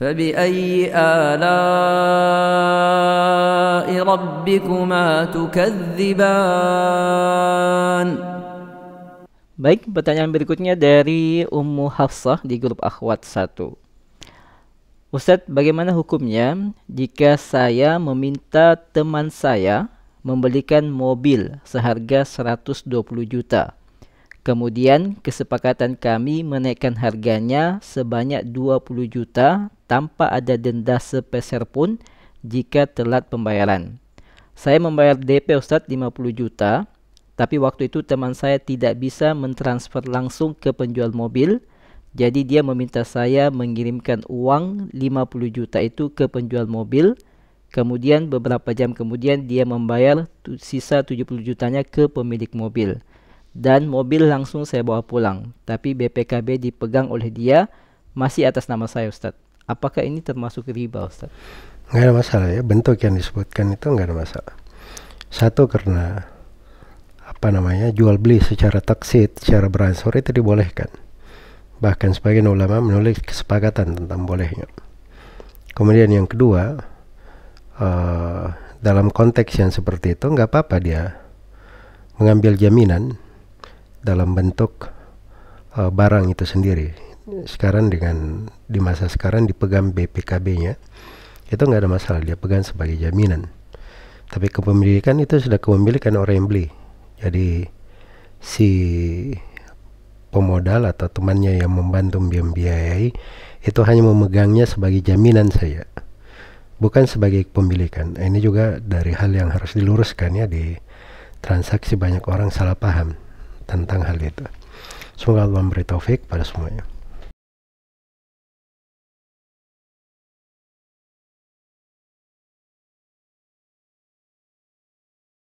فبأي آلاء ربكما تكذبان Baik, pertanyaan berikutnya dari Ummu Hafsah di grup Akhwat 1. Ustadz, bagaimana hukumnya jika saya meminta teman saya membelikan mobil seharga 120 juta Kemudian kesepakatan kami menaikkan harganya sebanyak 20 juta tanpa ada denda sepeser pun jika telat pembayaran. Saya membayar DP Ustadz 50 juta, tapi waktu itu teman saya tidak bisa mentransfer langsung ke penjual mobil, jadi dia meminta saya mengirimkan uang 50 juta itu ke penjual mobil. Kemudian beberapa jam kemudian dia membayar sisa 70 jutanya ke pemilik mobil dan mobil langsung saya bawa pulang. Tapi BPKB dipegang oleh dia masih atas nama saya Ustaz. Apakah ini termasuk riba Ustaz? Nggak ada masalah ya, bentuk yang disebutkan itu nggak ada masalah. Satu karena apa namanya jual beli secara taksit, secara beransur itu dibolehkan. Bahkan sebagian ulama menulis kesepakatan tentang bolehnya. Kemudian yang kedua, uh, dalam konteks yang seperti itu nggak apa-apa dia mengambil jaminan dalam bentuk uh, barang itu sendiri. Sekarang dengan di masa sekarang dipegang BPKB-nya itu nggak ada masalah dia pegang sebagai jaminan. Tapi kepemilikan itu sudah kepemilikan orang yang beli. Jadi si pemodal atau temannya yang membantu membiayai itu hanya memegangnya sebagai jaminan saya bukan sebagai pemilikan nah, ini juga dari hal yang harus diluruskan ya di transaksi banyak orang salah paham tentang hal itu. Semoga Allah memberi taufik pada semuanya.